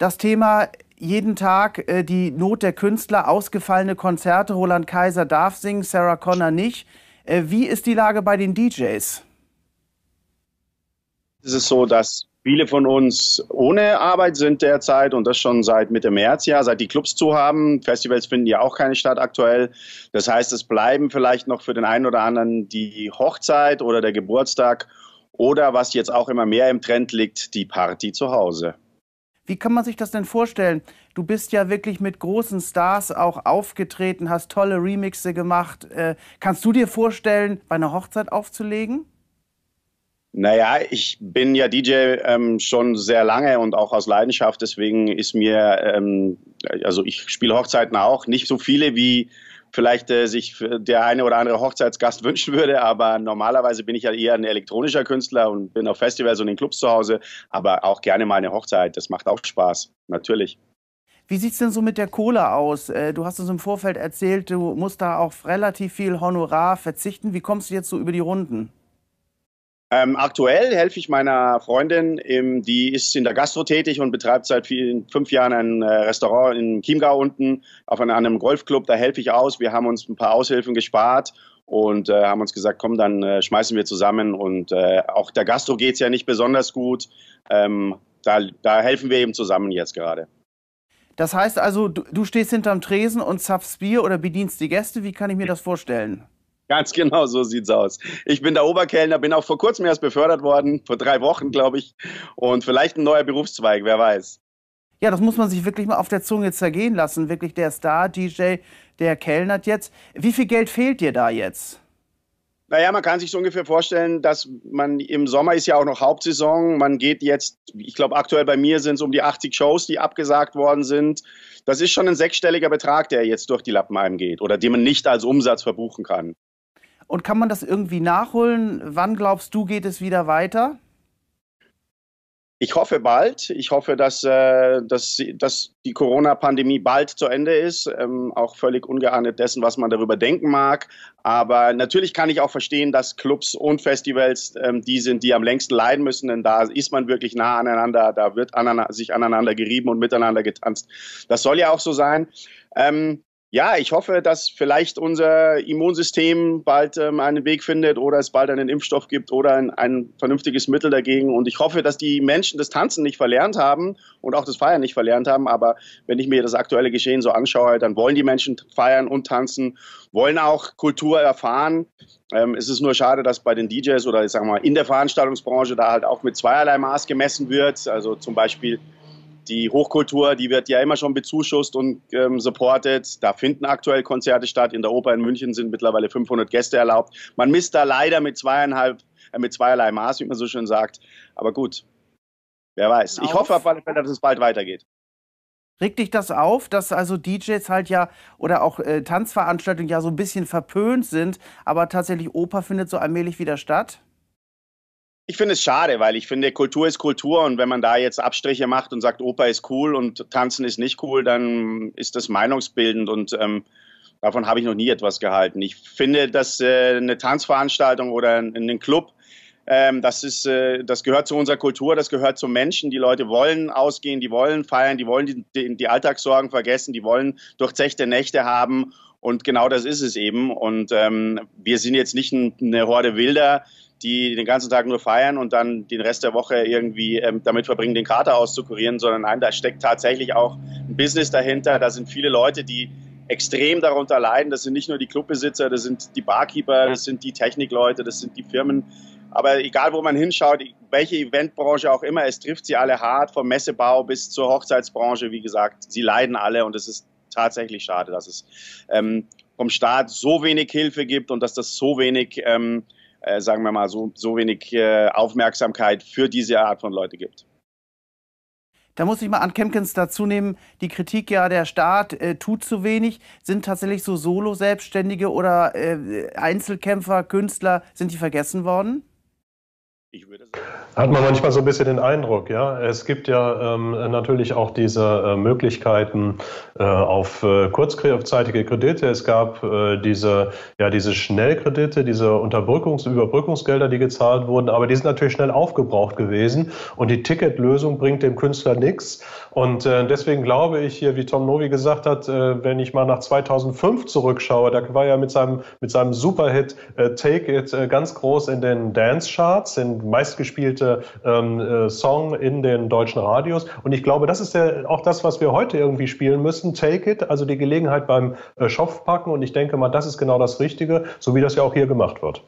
Das Thema jeden Tag äh, die Not der Künstler, ausgefallene Konzerte, Roland Kaiser darf singen, Sarah Connor nicht. Äh, wie ist die Lage bei den DJs? Es ist so, dass viele von uns ohne Arbeit sind derzeit und das schon seit Mitte März, ja, seit die Clubs zu haben. Festivals finden ja auch keine statt aktuell. Das heißt, es bleiben vielleicht noch für den einen oder anderen die Hochzeit oder der Geburtstag oder was jetzt auch immer mehr im Trend liegt, die Party zu Hause. Wie kann man sich das denn vorstellen? Du bist ja wirklich mit großen Stars auch aufgetreten, hast tolle Remixe gemacht. Äh, kannst du dir vorstellen, bei einer Hochzeit aufzulegen? Naja, ich bin ja DJ ähm, schon sehr lange und auch aus Leidenschaft. Deswegen ist mir, ähm, also ich spiele Hochzeiten auch, nicht so viele wie vielleicht äh, sich der eine oder andere Hochzeitsgast wünschen würde. Aber normalerweise bin ich ja eher ein elektronischer Künstler und bin auf Festivals und in Clubs zu Hause. Aber auch gerne mal eine Hochzeit. Das macht auch Spaß, natürlich. Wie sieht es denn so mit der Cola aus? Äh, du hast uns im Vorfeld erzählt, du musst da auch relativ viel Honorar verzichten. Wie kommst du jetzt so über die Runden? Ähm, aktuell helfe ich meiner Freundin, im, die ist in der Gastro tätig und betreibt seit vielen, fünf Jahren ein äh, Restaurant in Chiemgau unten auf einem, einem Golfclub. Da helfe ich aus. Wir haben uns ein paar Aushilfen gespart und äh, haben uns gesagt, komm, dann äh, schmeißen wir zusammen. Und äh, auch der Gastro geht es ja nicht besonders gut. Ähm, da, da helfen wir eben zusammen jetzt gerade. Das heißt also, du, du stehst hinterm Tresen und zapfst Bier oder bedienst die Gäste. Wie kann ich mir das vorstellen? Ganz genau, so sieht's aus. Ich bin der Oberkellner, bin auch vor kurzem erst befördert worden, vor drei Wochen, glaube ich. Und vielleicht ein neuer Berufszweig, wer weiß. Ja, das muss man sich wirklich mal auf der Zunge zergehen lassen. Wirklich der Star-DJ, der kellnert jetzt. Wie viel Geld fehlt dir da jetzt? Naja, man kann sich so ungefähr vorstellen, dass man im Sommer ist ja auch noch Hauptsaison. Man geht jetzt, ich glaube, aktuell bei mir sind es um die 80 Shows, die abgesagt worden sind. Das ist schon ein sechsstelliger Betrag, der jetzt durch die Lappen geht oder den man nicht als Umsatz verbuchen kann. Und kann man das irgendwie nachholen? Wann glaubst du, geht es wieder weiter? Ich hoffe bald. Ich hoffe, dass, äh, dass, dass die Corona-Pandemie bald zu Ende ist, ähm, auch völlig ungeahndet dessen, was man darüber denken mag. Aber natürlich kann ich auch verstehen, dass Clubs und Festivals ähm, die sind, die am längsten leiden müssen, denn da ist man wirklich nah aneinander, da wird anana sich aneinander gerieben und miteinander getanzt. Das soll ja auch so sein. Ähm, ja, ich hoffe, dass vielleicht unser Immunsystem bald ähm, einen Weg findet oder es bald einen Impfstoff gibt oder ein, ein, vernünftiges Mittel dagegen. Und ich hoffe, dass die Menschen das Tanzen nicht verlernt haben und auch das Feiern nicht verlernt haben. Aber wenn ich mir das aktuelle Geschehen so anschaue, dann wollen die Menschen feiern und tanzen, wollen auch Kultur erfahren. Ähm, es ist nur schade, dass bei den DJs oder ich sag mal in der Veranstaltungsbranche da halt auch mit zweierlei Maß gemessen wird. Also zum Beispiel die Hochkultur, die wird ja immer schon bezuschusst und ähm, supported. Da finden aktuell Konzerte statt. In der Oper in München sind mittlerweile 500 Gäste erlaubt. Man misst da leider mit zweieinhalb, äh, mit zweierlei Maß, wie man so schön sagt. Aber gut, wer weiß. Genau. Ich hoffe auf alle Fälle, dass es bald weitergeht. Regt dich das auf, dass also DJs halt ja oder auch äh, Tanzveranstaltungen ja so ein bisschen verpönt sind, aber tatsächlich Oper findet so allmählich wieder statt? Ich finde es schade, weil ich finde, Kultur ist Kultur und wenn man da jetzt Abstriche macht und sagt, Opa ist cool und Tanzen ist nicht cool, dann ist das meinungsbildend und ähm, davon habe ich noch nie etwas gehalten. Ich finde, dass äh, eine Tanzveranstaltung oder einen Club, ähm, das, ist, äh, das gehört zu unserer Kultur, das gehört zu Menschen. Die Leute wollen ausgehen, die wollen feiern, die wollen die, die, die Alltagssorgen vergessen, die wollen durchzechte Nächte haben und genau das ist es eben. Und ähm, wir sind jetzt nicht ein, eine Horde Wilder, die den ganzen Tag nur feiern und dann den Rest der Woche irgendwie ähm, damit verbringen, den Krater auszukurieren, sondern nein, da steckt tatsächlich auch ein Business dahinter. Da sind viele Leute, die extrem darunter leiden. Das sind nicht nur die Clubbesitzer, das sind die Barkeeper, das sind die Technikleute, das sind die Firmen. Aber egal, wo man hinschaut, welche Eventbranche auch immer, es trifft sie alle hart, vom Messebau bis zur Hochzeitsbranche, wie gesagt, sie leiden alle und es ist tatsächlich schade, dass es ähm, vom Staat so wenig Hilfe gibt und dass das so wenig ähm, äh, sagen wir mal, so, so wenig äh, Aufmerksamkeit für diese Art von Leute gibt. Da muss ich mal an Kempkins dazu nehmen, die Kritik ja, der Staat äh, tut zu wenig, sind tatsächlich so Solo-Selbstständige oder äh, Einzelkämpfer, Künstler, sind die vergessen worden? Hat man manchmal so ein bisschen den Eindruck, ja. Es gibt ja ähm, natürlich auch diese äh, Möglichkeiten äh, auf äh, kurzzeitige Kredite. Es gab äh, diese, ja, diese Schnellkredite, diese Unterbrückungs-, Überbrückungsgelder, die gezahlt wurden, aber die sind natürlich schnell aufgebraucht gewesen und die Ticketlösung bringt dem Künstler nichts. Und äh, deswegen glaube ich hier, wie Tom Novi gesagt hat, äh, wenn ich mal nach 2005 zurückschaue, da war er mit seinem, mit seinem Superhit Take It ganz groß in den Dance-Charts, in meistgespielte ähm, äh, Song in den deutschen Radios. Und ich glaube, das ist ja auch das, was wir heute irgendwie spielen müssen. Take it, also die Gelegenheit beim äh, Schopf packen. Und ich denke mal, das ist genau das Richtige, so wie das ja auch hier gemacht wird.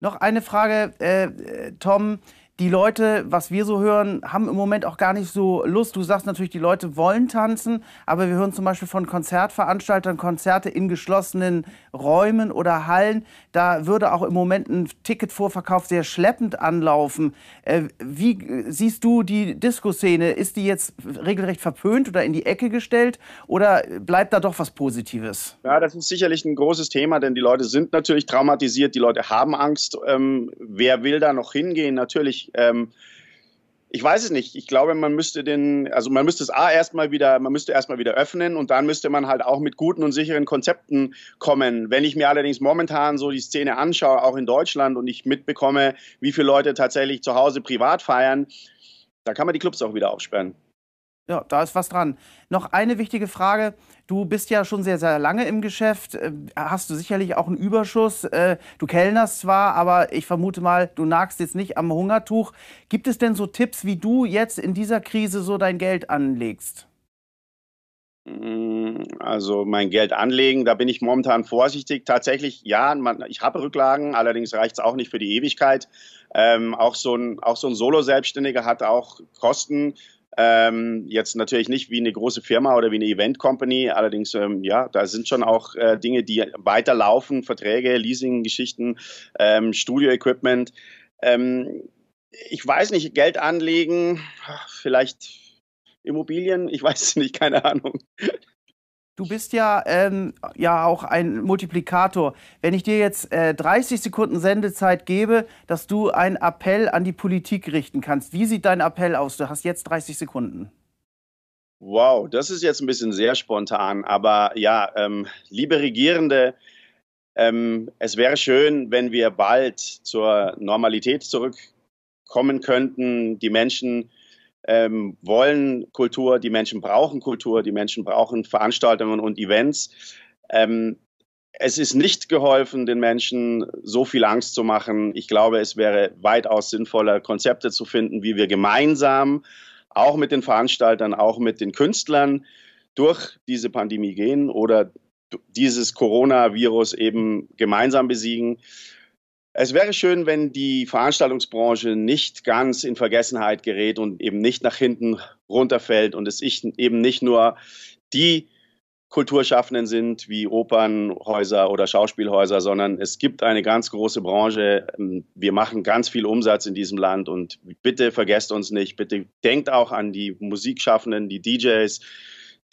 Noch eine Frage, äh, äh Tom die Leute, was wir so hören, haben im Moment auch gar nicht so Lust. Du sagst natürlich, die Leute wollen tanzen, aber wir hören zum Beispiel von Konzertveranstaltern Konzerte in geschlossenen Räumen oder Hallen. Da würde auch im Moment ein Ticketvorverkauf sehr schleppend anlaufen. Äh, wie äh, siehst du die Diskoszene? Ist die jetzt regelrecht verpönt oder in die Ecke gestellt oder bleibt da doch was Positives? Ja, das ist sicherlich ein großes Thema, denn die Leute sind natürlich traumatisiert, die Leute haben Angst. Ähm, wer will da noch hingehen? Natürlich ähm, ich weiß es nicht. Ich glaube, man müsste den, also man müsste es A erstmal wieder, man müsste erstmal wieder öffnen und dann müsste man halt auch mit guten und sicheren Konzepten kommen. Wenn ich mir allerdings momentan so die Szene anschaue, auch in Deutschland und ich mitbekomme, wie viele Leute tatsächlich zu Hause privat feiern, da kann man die Clubs auch wieder aufsperren. Ja, da ist was dran. Noch eine wichtige Frage. Du bist ja schon sehr, sehr lange im Geschäft. Äh, hast du sicherlich auch einen Überschuss? Äh, du kellnerst zwar, aber ich vermute mal, du nagst jetzt nicht am Hungertuch. Gibt es denn so Tipps, wie du jetzt in dieser Krise so dein Geld anlegst? Mm, also mein Geld anlegen, da bin ich momentan vorsichtig. Tatsächlich, ja, man, ich habe Rücklagen, allerdings reicht es auch nicht für die Ewigkeit. Ähm, auch so ein, auch so ein Solo-Selbstständiger hat auch Kosten ähm, jetzt natürlich nicht wie eine große Firma oder wie eine Event Company, allerdings ähm, ja, da sind schon auch äh, Dinge, die weiterlaufen, Verträge, Leasing-Geschichten, ähm, Studio-Equipment. Ähm, ich weiß nicht, Geld anlegen, vielleicht Immobilien, ich weiß es nicht, keine Ahnung. Du bist ja, ähm, ja auch ein Multiplikator. Wenn ich dir jetzt äh, 30 Sekunden Sendezeit gebe, dass du einen Appell an die Politik richten kannst. Wie sieht dein Appell aus? Du hast jetzt 30 Sekunden. Wow, das ist jetzt ein bisschen sehr spontan. Aber ja, ähm, liebe Regierende, ähm, es wäre schön, wenn wir bald zur Normalität zurückkommen könnten. Die Menschen ähm, wollen Kultur, die Menschen brauchen Kultur, die Menschen brauchen Veranstaltungen und Events. Ähm, es ist nicht geholfen, den Menschen so viel Angst zu machen. Ich glaube, es wäre weitaus sinnvoller, Konzepte zu finden, wie wir gemeinsam, auch mit den Veranstaltern, auch mit den Künstlern, durch diese Pandemie gehen oder dieses Coronavirus eben gemeinsam besiegen. Es wäre schön, wenn die Veranstaltungsbranche nicht ganz in Vergessenheit gerät und eben nicht nach hinten runterfällt und es eben nicht nur die Kulturschaffenden sind wie Opernhäuser oder Schauspielhäuser, sondern es gibt eine ganz große Branche. Ähm, wir machen ganz viel Umsatz in diesem Land und bitte vergesst uns nicht. Bitte denkt auch an die Musikschaffenden, die DJs,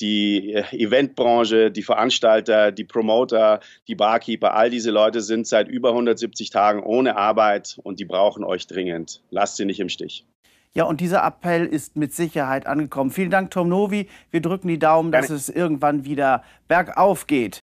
die äh, Eventbranche, die Veranstalter, die Promoter, die Barkeeper, all diese Leute sind seit über 170 Tagen ohne Arbeit und die brauchen euch dringend. Lasst sie nicht im Stich. Ja, und dieser Appell ist mit Sicherheit angekommen. Vielen Dank, Tom Novi. Wir drücken die Daumen, dass Gerne. es irgendwann wieder bergauf geht.